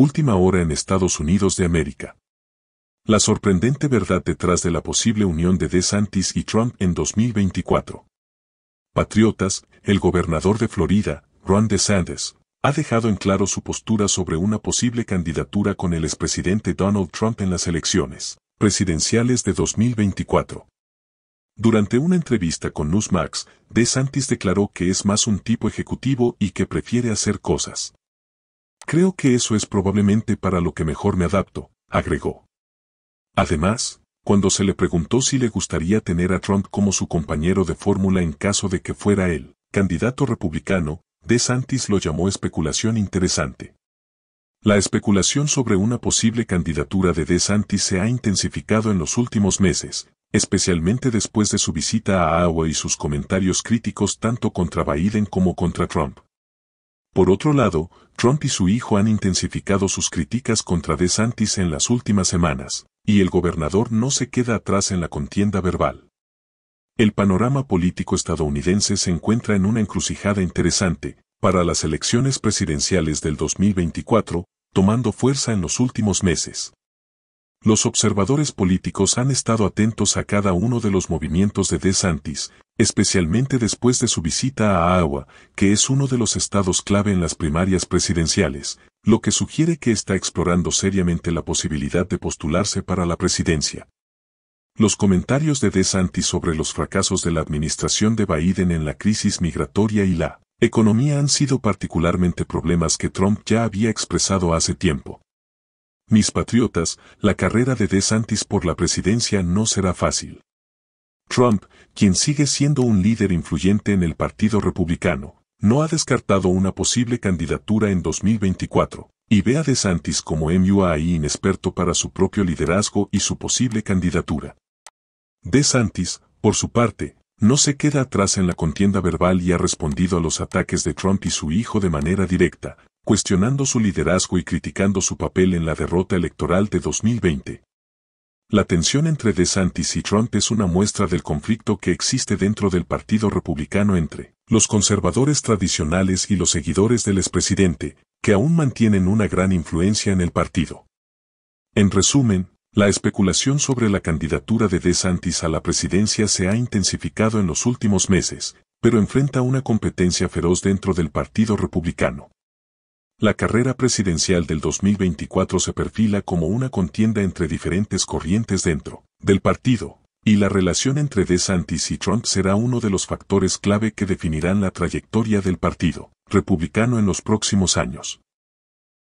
Última hora en Estados Unidos de América. La sorprendente verdad detrás de la posible unión de DeSantis y Trump en 2024. Patriotas, el gobernador de Florida, Ron DeSantis, ha dejado en claro su postura sobre una posible candidatura con el expresidente Donald Trump en las elecciones presidenciales de 2024. Durante una entrevista con Newsmax, DeSantis declaró que es más un tipo ejecutivo y que prefiere hacer cosas Creo que eso es probablemente para lo que mejor me adapto, agregó. Además, cuando se le preguntó si le gustaría tener a Trump como su compañero de fórmula en caso de que fuera él, candidato republicano, DeSantis lo llamó especulación interesante. La especulación sobre una posible candidatura de DeSantis se ha intensificado en los últimos meses, especialmente después de su visita a Iowa y sus comentarios críticos tanto contra Biden como contra Trump. Por otro lado, Trump y su hijo han intensificado sus críticas contra DeSantis en las últimas semanas, y el gobernador no se queda atrás en la contienda verbal. El panorama político estadounidense se encuentra en una encrucijada interesante, para las elecciones presidenciales del 2024, tomando fuerza en los últimos meses. Los observadores políticos han estado atentos a cada uno de los movimientos de DeSantis, especialmente después de su visita a Iowa, que es uno de los estados clave en las primarias presidenciales, lo que sugiere que está explorando seriamente la posibilidad de postularse para la presidencia. Los comentarios de DeSantis sobre los fracasos de la administración de Biden en la crisis migratoria y la economía han sido particularmente problemas que Trump ya había expresado hace tiempo. Mis patriotas, la carrera de DeSantis por la presidencia no será fácil. Trump, quien sigue siendo un líder influyente en el Partido Republicano, no ha descartado una posible candidatura en 2024, y ve a DeSantis como MUAI inexperto para su propio liderazgo y su posible candidatura. DeSantis, por su parte, no se queda atrás en la contienda verbal y ha respondido a los ataques de Trump y su hijo de manera directa, cuestionando su liderazgo y criticando su papel en la derrota electoral de 2020. La tensión entre DeSantis y Trump es una muestra del conflicto que existe dentro del Partido Republicano entre los conservadores tradicionales y los seguidores del expresidente, que aún mantienen una gran influencia en el partido. En resumen, la especulación sobre la candidatura de DeSantis a la presidencia se ha intensificado en los últimos meses, pero enfrenta una competencia feroz dentro del Partido Republicano. La carrera presidencial del 2024 se perfila como una contienda entre diferentes corrientes dentro del partido, y la relación entre DeSantis y Trump será uno de los factores clave que definirán la trayectoria del partido republicano en los próximos años.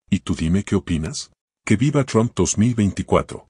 ¿Y tú dime qué opinas? Que viva Trump 2024.